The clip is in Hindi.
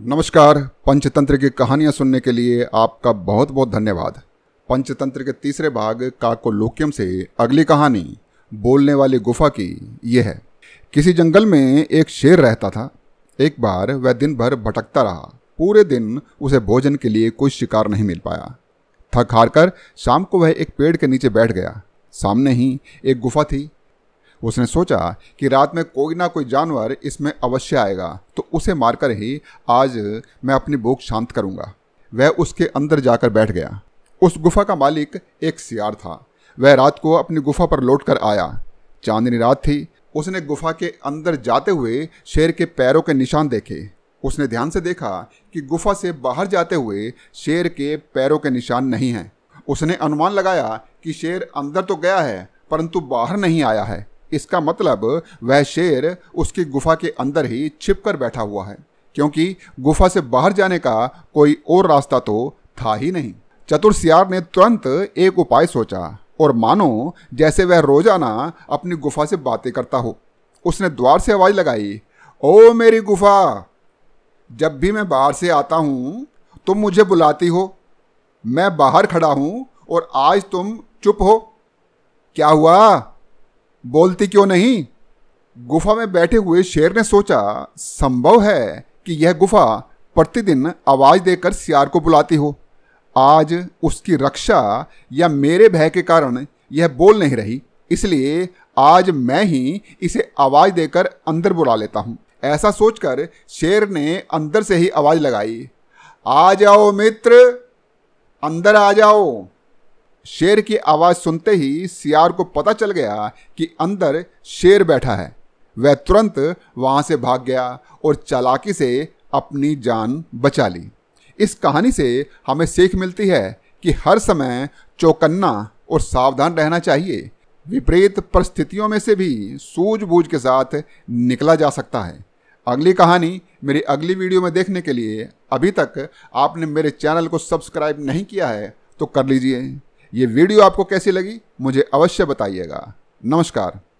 नमस्कार पंचतंत्र की कहानियाँ सुनने के लिए आपका बहुत बहुत धन्यवाद पंचतंत्र के तीसरे भाग काकोलोकियम से अगली कहानी बोलने वाली गुफा की यह है किसी जंगल में एक शेर रहता था एक बार वह दिन भर भटकता रहा पूरे दिन उसे भोजन के लिए कोई शिकार नहीं मिल पाया थक हार कर शाम को वह एक पेड़ के नीचे बैठ गया सामने ही एक गुफा थी उसने सोचा कि रात में कोई ना कोई जानवर इसमें अवश्य आएगा तो उसे मारकर ही आज मैं अपनी भूख शांत करूंगा वह उसके अंदर जाकर बैठ गया उस गुफा का मालिक एक सियार था वह रात को अपनी गुफा पर लौट कर आया चांदनी रात थी उसने गुफा के अंदर जाते हुए शेर के पैरों के निशान देखे उसने ध्यान से देखा कि गुफा से बाहर जाते हुए शेर के पैरों के निशान नहीं हैं उसने अनुमान लगाया कि शेर अंदर तो गया है परंतु बाहर नहीं आया है इसका मतलब वह शेर उसकी गुफा के अंदर ही छिप कर बैठा हुआ है क्योंकि गुफा से बाहर जाने का कोई और रास्ता तो था ही नहीं चतुर सियार ने तुरंत एक उपाय सोचा और मानो जैसे वह रोजाना अपनी गुफा से बातें करता हो उसने द्वार से आवाज लगाई ओ मेरी गुफा जब भी मैं बाहर से आता हूं तुम मुझे बुलाती हो मैं बाहर खड़ा हूं और आज तुम चुप हो क्या हुआ बोलती क्यों नहीं गुफा में बैठे हुए शेर ने सोचा संभव है कि यह गुफा प्रतिदिन आवाज़ देकर सियार को बुलाती हो आज उसकी रक्षा या मेरे भय के कारण यह बोल नहीं रही इसलिए आज मैं ही इसे आवाज़ देकर अंदर बुला लेता हूं ऐसा सोचकर शेर ने अंदर से ही आवाज़ लगाई आ जाओ मित्र अंदर आ जाओ शेर की आवाज़ सुनते ही सियार को पता चल गया कि अंदर शेर बैठा है वह तुरंत वहां से भाग गया और चालाकी से अपनी जान बचा ली इस कहानी से हमें सीख मिलती है कि हर समय चौकन्ना और सावधान रहना चाहिए विपरीत परिस्थितियों में से भी सूझबूझ के साथ निकला जा सकता है अगली कहानी मेरी अगली वीडियो में देखने के लिए अभी तक आपने मेरे चैनल को सब्सक्राइब नहीं किया है तो कर लीजिए ये वीडियो आपको कैसी लगी मुझे अवश्य बताइएगा नमस्कार